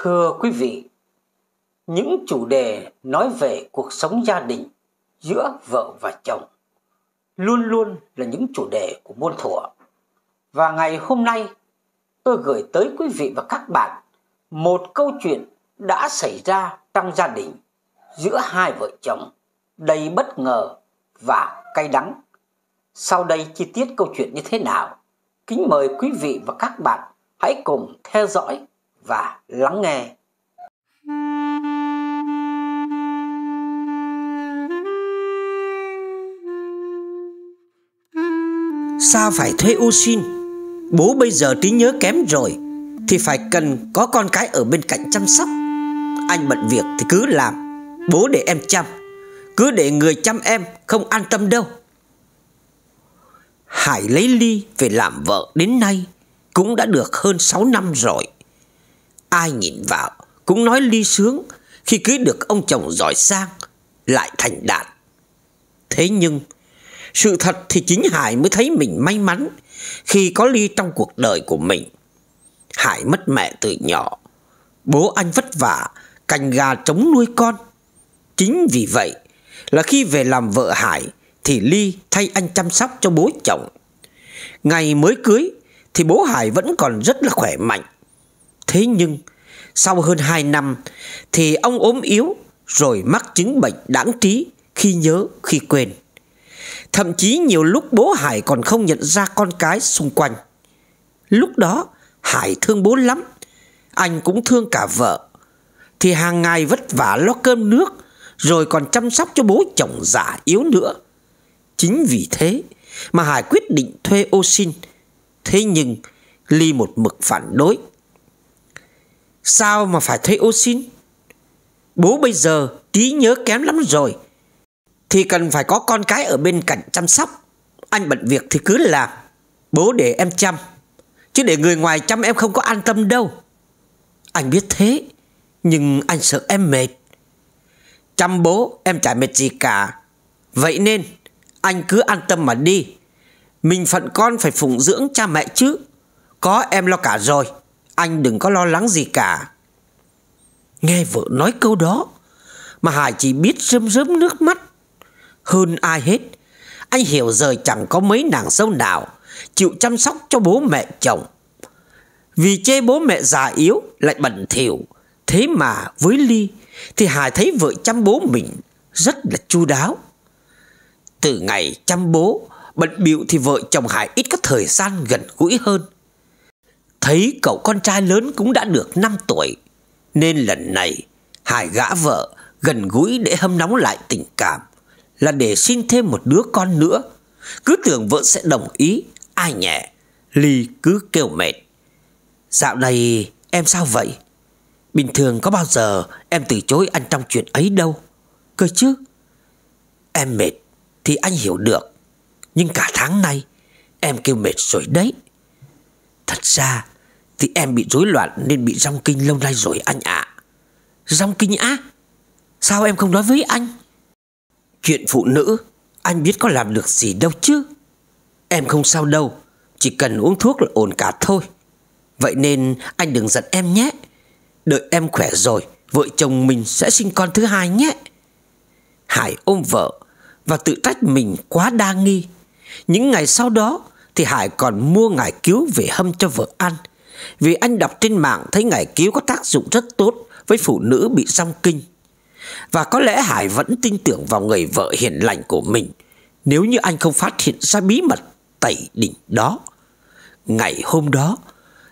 Thưa quý vị, những chủ đề nói về cuộc sống gia đình giữa vợ và chồng luôn luôn là những chủ đề của môn thuở. Và ngày hôm nay, tôi gửi tới quý vị và các bạn một câu chuyện đã xảy ra trong gia đình giữa hai vợ chồng đầy bất ngờ và cay đắng. Sau đây chi tiết câu chuyện như thế nào? Kính mời quý vị và các bạn hãy cùng theo dõi và lắng nghe Sao phải thuê ô xin Bố bây giờ trí nhớ kém rồi Thì phải cần có con cái ở bên cạnh chăm sóc Anh bận việc thì cứ làm Bố để em chăm Cứ để người chăm em không an tâm đâu Hải lấy Ly về làm vợ đến nay Cũng đã được hơn 6 năm rồi Ai nhìn vào cũng nói ly sướng khi cưới được ông chồng giỏi sang, lại thành đạt. Thế nhưng, sự thật thì chính Hải mới thấy mình may mắn khi có ly trong cuộc đời của mình. Hải mất mẹ từ nhỏ, bố anh vất vả, cành gà chống nuôi con. Chính vì vậy là khi về làm vợ Hải thì Ly thay anh chăm sóc cho bố chồng. Ngày mới cưới thì bố Hải vẫn còn rất là khỏe mạnh, Thế nhưng sau hơn 2 năm thì ông ốm yếu rồi mắc chứng bệnh đáng trí khi nhớ khi quên. Thậm chí nhiều lúc bố Hải còn không nhận ra con cái xung quanh. Lúc đó Hải thương bố lắm, anh cũng thương cả vợ. Thì hàng ngày vất vả lo cơm nước rồi còn chăm sóc cho bố chồng già yếu nữa. Chính vì thế mà Hải quyết định thuê ô xin. Thế nhưng Ly một mực phản đối Sao mà phải thuê ô xin Bố bây giờ trí nhớ kém lắm rồi Thì cần phải có con cái ở bên cạnh chăm sóc Anh bận việc thì cứ làm Bố để em chăm Chứ để người ngoài chăm em không có an tâm đâu Anh biết thế Nhưng anh sợ em mệt Chăm bố em chả mệt gì cả Vậy nên Anh cứ an tâm mà đi Mình phận con phải phụng dưỡng cha mẹ chứ Có em lo cả rồi anh đừng có lo lắng gì cả Nghe vợ nói câu đó Mà Hải chỉ biết rơm rớm nước mắt Hơn ai hết Anh hiểu giờ chẳng có mấy nàng dâu nào Chịu chăm sóc cho bố mẹ chồng Vì chê bố mẹ già yếu Lại bẩn thỉu Thế mà với Ly Thì Hải thấy vợ chăm bố mình Rất là chu đáo Từ ngày chăm bố Bận bịu thì vợ chồng Hải ít có thời gian gần gũi hơn Thấy cậu con trai lớn cũng đã được 5 tuổi Nên lần này Hải gã vợ gần gũi để hâm nóng lại tình cảm Là để xin thêm một đứa con nữa Cứ tưởng vợ sẽ đồng ý Ai nhẹ Ly cứ kêu mệt Dạo này em sao vậy Bình thường có bao giờ em từ chối anh trong chuyện ấy đâu Cơ chứ Em mệt thì anh hiểu được Nhưng cả tháng nay Em kêu mệt rồi đấy Thật ra thì em bị rối loạn nên bị rong kinh lâu nay rồi anh ạ à. Rong kinh á Sao em không nói với anh Chuyện phụ nữ Anh biết có làm được gì đâu chứ Em không sao đâu Chỉ cần uống thuốc là ổn cả thôi Vậy nên anh đừng giận em nhé Đợi em khỏe rồi Vợ chồng mình sẽ sinh con thứ hai nhé Hải ôm vợ Và tự trách mình quá đa nghi Những ngày sau đó Thì Hải còn mua ngải cứu về hâm cho vợ ăn vì anh đọc trên mạng thấy ngải cứu có tác dụng rất tốt với phụ nữ bị song kinh. Và có lẽ Hải vẫn tin tưởng vào người vợ hiền lành của mình nếu như anh không phát hiện ra bí mật tẩy đỉnh đó. Ngày hôm đó,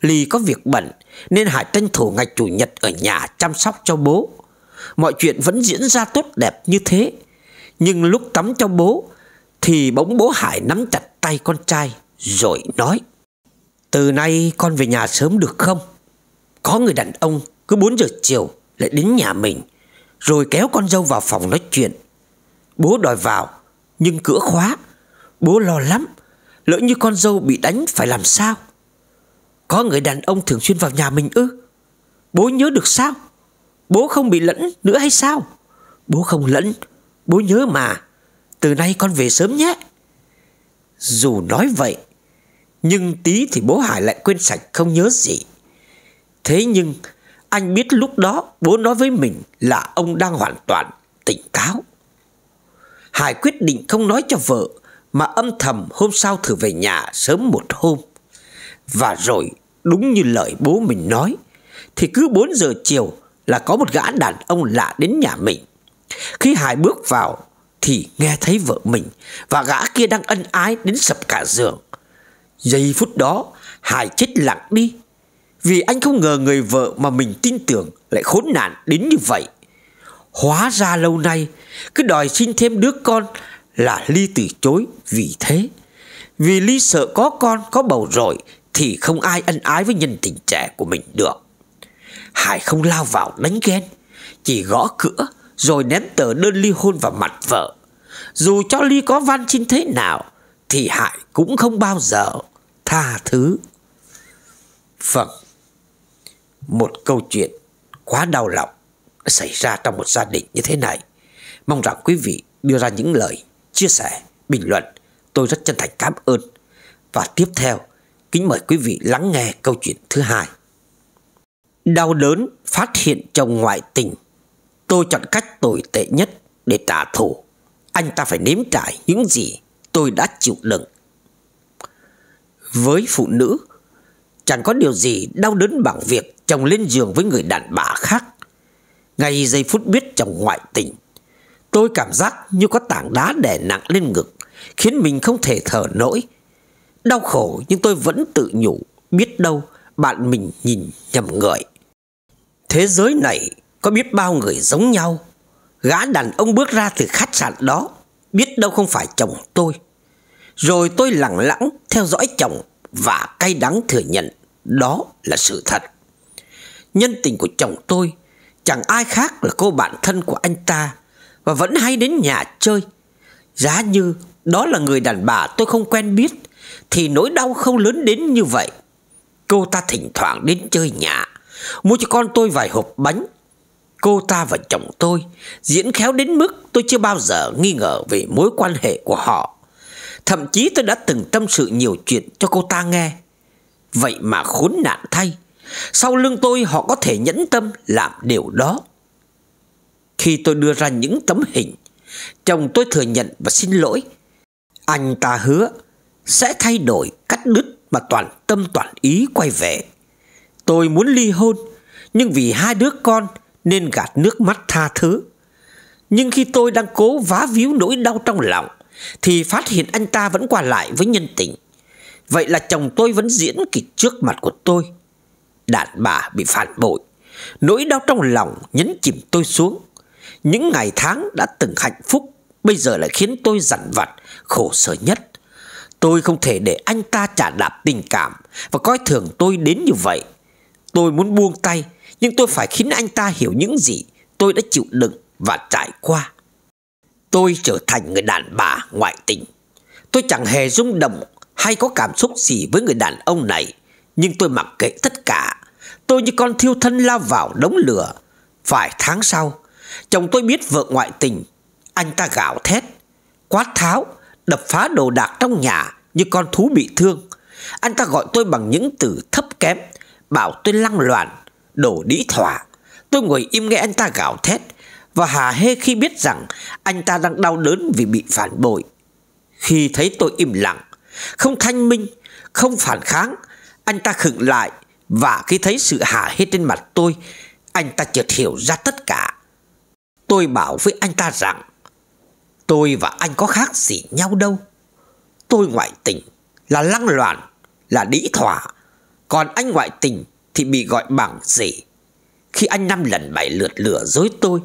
Ly có việc bận nên Hải tranh thủ ngày chủ nhật ở nhà chăm sóc cho bố. Mọi chuyện vẫn diễn ra tốt đẹp như thế. Nhưng lúc tắm cho bố thì bỗng bố Hải nắm chặt tay con trai rồi nói. Từ nay con về nhà sớm được không? Có người đàn ông cứ 4 giờ chiều lại đến nhà mình Rồi kéo con dâu vào phòng nói chuyện Bố đòi vào nhưng cửa khóa Bố lo lắm Lỡ như con dâu bị đánh phải làm sao Có người đàn ông thường xuyên vào nhà mình ư Bố nhớ được sao Bố không bị lẫn nữa hay sao Bố không lẫn Bố nhớ mà Từ nay con về sớm nhé Dù nói vậy nhưng tí thì bố Hải lại quên sạch không nhớ gì Thế nhưng anh biết lúc đó bố nói với mình là ông đang hoàn toàn tỉnh táo Hải quyết định không nói cho vợ Mà âm thầm hôm sau thử về nhà sớm một hôm Và rồi đúng như lời bố mình nói Thì cứ 4 giờ chiều là có một gã đàn ông lạ đến nhà mình Khi Hải bước vào thì nghe thấy vợ mình Và gã kia đang ân ái đến sập cả giường Giây phút đó Hải chết lặng đi Vì anh không ngờ người vợ mà mình tin tưởng Lại khốn nạn đến như vậy Hóa ra lâu nay Cứ đòi sinh thêm đứa con Là Ly từ chối vì thế Vì Ly sợ có con có bầu rồi Thì không ai ân ái với nhân tình trẻ của mình được Hải không lao vào đánh ghen Chỉ gõ cửa Rồi ném tờ đơn ly hôn vào mặt vợ Dù cho Ly có van xin thế nào Thì Hải cũng không bao giờ tha thứ Phật vâng, Một câu chuyện quá đau lòng đã xảy ra trong một gia đình như thế này Mong rằng quý vị đưa ra những lời chia sẻ, bình luận Tôi rất chân thành cảm ơn Và tiếp theo Kính mời quý vị lắng nghe câu chuyện thứ hai Đau đớn phát hiện chồng ngoại tình Tôi chọn cách tồi tệ nhất để trả thù Anh ta phải nếm trải những gì tôi đã chịu đựng với phụ nữ Chẳng có điều gì đau đớn bằng việc Chồng lên giường với người đàn bà khác Ngay giây phút biết chồng ngoại tình Tôi cảm giác như có tảng đá đè nặng lên ngực Khiến mình không thể thở nổi Đau khổ nhưng tôi vẫn tự nhủ Biết đâu bạn mình nhìn nhầm người Thế giới này có biết bao người giống nhau Gã đàn ông bước ra từ khách sạn đó Biết đâu không phải chồng tôi rồi tôi lặng lặng theo dõi chồng và cay đắng thừa nhận đó là sự thật. Nhân tình của chồng tôi chẳng ai khác là cô bạn thân của anh ta và vẫn hay đến nhà chơi. Giá như đó là người đàn bà tôi không quen biết thì nỗi đau không lớn đến như vậy. Cô ta thỉnh thoảng đến chơi nhà, mua cho con tôi vài hộp bánh. Cô ta và chồng tôi diễn khéo đến mức tôi chưa bao giờ nghi ngờ về mối quan hệ của họ. Thậm chí tôi đã từng tâm sự nhiều chuyện cho cô ta nghe Vậy mà khốn nạn thay Sau lưng tôi họ có thể nhẫn tâm làm điều đó Khi tôi đưa ra những tấm hình Chồng tôi thừa nhận và xin lỗi Anh ta hứa sẽ thay đổi cắt đứt mà toàn tâm toàn ý quay về Tôi muốn ly hôn Nhưng vì hai đứa con nên gạt nước mắt tha thứ Nhưng khi tôi đang cố vá víu nỗi đau trong lòng thì phát hiện anh ta vẫn qua lại với nhân tình Vậy là chồng tôi vẫn diễn kịch trước mặt của tôi Đàn bà bị phản bội Nỗi đau trong lòng nhấn chìm tôi xuống Những ngày tháng đã từng hạnh phúc Bây giờ lại khiến tôi dằn vặt Khổ sở nhất Tôi không thể để anh ta trả đạp tình cảm Và coi thường tôi đến như vậy Tôi muốn buông tay Nhưng tôi phải khiến anh ta hiểu những gì Tôi đã chịu đựng và trải qua Tôi trở thành người đàn bà ngoại tình Tôi chẳng hề rung động hay có cảm xúc gì với người đàn ông này Nhưng tôi mặc kệ tất cả Tôi như con thiêu thân lao vào đống lửa Vài tháng sau Chồng tôi biết vợ ngoại tình Anh ta gào thét Quát tháo Đập phá đồ đạc trong nhà Như con thú bị thương Anh ta gọi tôi bằng những từ thấp kém Bảo tôi lăng loạn Đổ đĩ thỏa Tôi ngồi im nghe anh ta gào thét và hà hê khi biết rằng anh ta đang đau đớn vì bị phản bội. Khi thấy tôi im lặng, không thanh minh, không phản kháng, anh ta khựng lại và khi thấy sự hà hê trên mặt tôi, anh ta chợt hiểu ra tất cả. Tôi bảo với anh ta rằng, tôi và anh có khác gì nhau đâu. Tôi ngoại tình là lăng loạn, là đĩ thỏa, còn anh ngoại tình thì bị gọi bằng gì. Khi anh năm lần bảy lượt lừa dối tôi,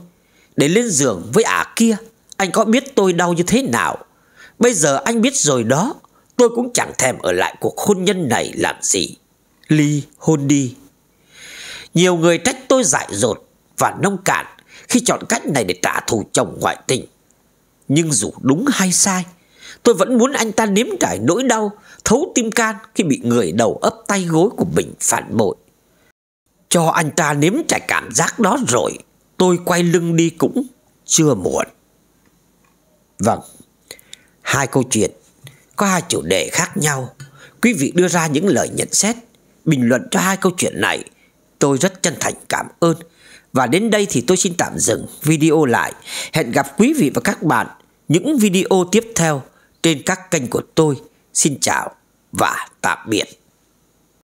để lên giường với ả kia Anh có biết tôi đau như thế nào Bây giờ anh biết rồi đó Tôi cũng chẳng thèm ở lại cuộc hôn nhân này làm gì Ly hôn đi Nhiều người trách tôi dại dột Và nông cạn Khi chọn cách này để trả thù chồng ngoại tình Nhưng dù đúng hay sai Tôi vẫn muốn anh ta nếm trải nỗi đau Thấu tim can khi bị người đầu ấp tay gối của mình phản bội Cho anh ta nếm trải cảm giác đó rồi tôi quay lưng đi cũng chưa muộn. Vâng, hai câu chuyện có hai chủ đề khác nhau. Quý vị đưa ra những lời nhận xét, bình luận cho hai câu chuyện này. Tôi rất chân thành cảm ơn. Và đến đây thì tôi xin tạm dừng video lại. Hẹn gặp quý vị và các bạn những video tiếp theo trên các kênh của tôi. Xin chào và tạm biệt.